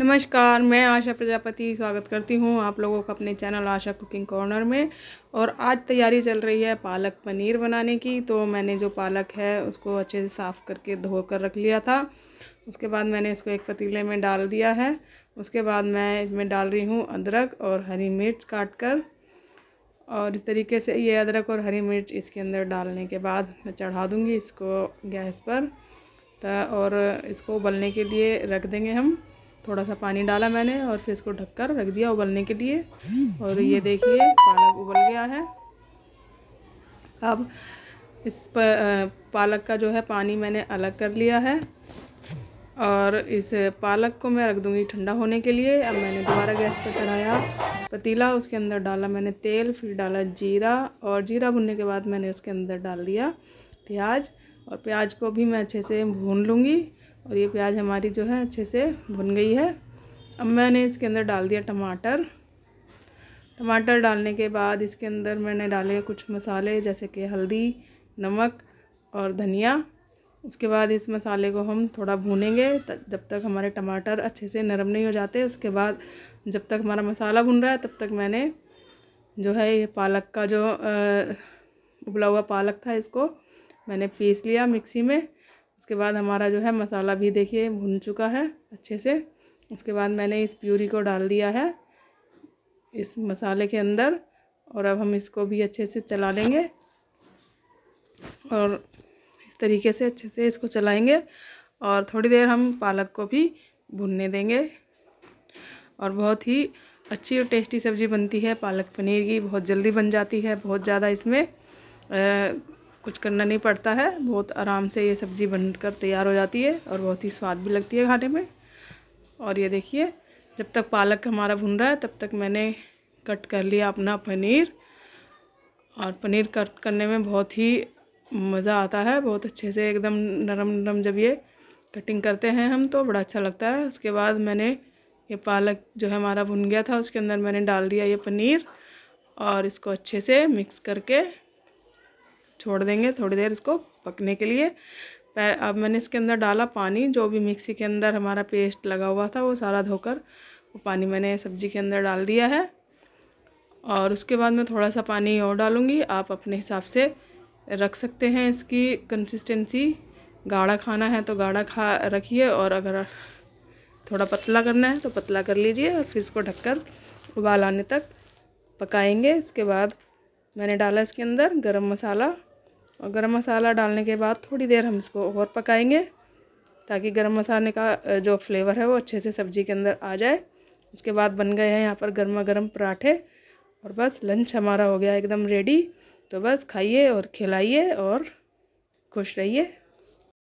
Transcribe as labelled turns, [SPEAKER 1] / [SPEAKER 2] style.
[SPEAKER 1] नमस्कार मैं आशा प्रजापति स्वागत करती हूँ आप लोगों का अपने चैनल आशा कुकिंग कॉर्नर में और आज तैयारी चल रही है पालक पनीर बनाने की तो मैंने जो पालक है उसको अच्छे से साफ़ करके धो कर रख लिया था उसके बाद मैंने इसको एक पतीले में डाल दिया है उसके बाद मैं इसमें डाल रही हूँ अदरक और हरी मिर्च काट कर और इस तरीके से ये अदरक और हरी मिर्च इसके अंदर डालने के बाद मैं चढ़ा दूँगी इसको गैस पर और इसको उबलने के लिए रख देंगे हम थोड़ा सा पानी डाला मैंने और फिर इसको ढककर रख दिया उबलने के लिए और ये देखिए पालक उबल गया है अब इस पर पालक का जो है पानी मैंने अलग कर लिया है और इस पालक को मैं रख दूँगी ठंडा होने के लिए अब मैंने दोबारा गैस पर चढ़ाया पतीला उसके अंदर डाला मैंने तेल फिर डाला जीरा और जीरा भुनने के बाद मैंने उसके अंदर डाल दिया प्याज और प्याज को भी मैं अच्छे से भून लूँगी और ये प्याज हमारी जो है अच्छे से भुन गई है अब मैंने इसके अंदर डाल दिया टमाटर टमाटर डालने के बाद इसके अंदर मैंने डाले कुछ मसाले जैसे कि हल्दी नमक और धनिया उसके बाद इस मसाले को हम थोड़ा भूनेंगे जब तक हमारे टमाटर अच्छे से नरम नहीं हो जाते उसके बाद जब तक हमारा मसाला भुन रहा है तब तक मैंने जो है ये पालक का जो उबला हुआ पालक था इसको मैंने पीस लिया मिक्सी में उसके बाद हमारा जो है मसाला भी देखिए भुन चुका है अच्छे से उसके बाद मैंने इस प्यूरी को डाल दिया है इस मसाले के अंदर और अब हम इसको भी अच्छे से चला लेंगे और इस तरीके से अच्छे से इसको चलाएंगे और थोड़ी देर हम पालक को भी भुनने देंगे और बहुत ही अच्छी और टेस्टी सब्ज़ी बनती है पालक पनीर की बहुत जल्दी बन जाती है बहुत ज़्यादा इसमें कुछ करना नहीं पड़ता है बहुत आराम से ये सब्ज़ी बनकर तैयार हो जाती है और बहुत ही स्वाद भी लगती है खाने में और ये देखिए जब तक पालक हमारा भुन रहा है तब तक मैंने कट कर लिया अपना पनीर और पनीर कट करने में बहुत ही मज़ा आता है बहुत अच्छे से एकदम नरम नरम जब ये कटिंग करते हैं हम तो बड़ा अच्छा लगता है उसके बाद मैंने ये पालक जो है हमारा भुन गया था उसके अंदर मैंने डाल दिया ये पनीर और इसको अच्छे से मिक्स करके छोड़ देंगे थोड़ी देर इसको पकने के लिए अब मैंने इसके अंदर डाला पानी जो भी मिक्सी के अंदर हमारा पेस्ट लगा हुआ था वो सारा धोकर वो पानी मैंने सब्ज़ी के अंदर डाल दिया है और उसके बाद मैं थोड़ा सा पानी और डालूँगी आप अपने हिसाब से रख सकते हैं इसकी कंसिस्टेंसी गाढ़ा खाना है तो गाढ़ा खा रखिए और अगर थोड़ा पतला करना है तो पतला कर लीजिए और फिर इसको ढककर उबाल आने तक पकाएंगे इसके बाद मैंने डाला इसके अंदर गरम मसाला और गरम मसाला डालने के बाद थोड़ी देर हम इसको और पकाएंगे ताकि गरम मसाले का जो फ्लेवर है वो अच्छे से सब्ज़ी के अंदर आ जाए उसके बाद बन गए हैं यहाँ पर गर्मा गर्म पराठे और बस लंच हमारा हो गया एकदम रेडी तो बस खाइए और खिलाइए और खुश रहिए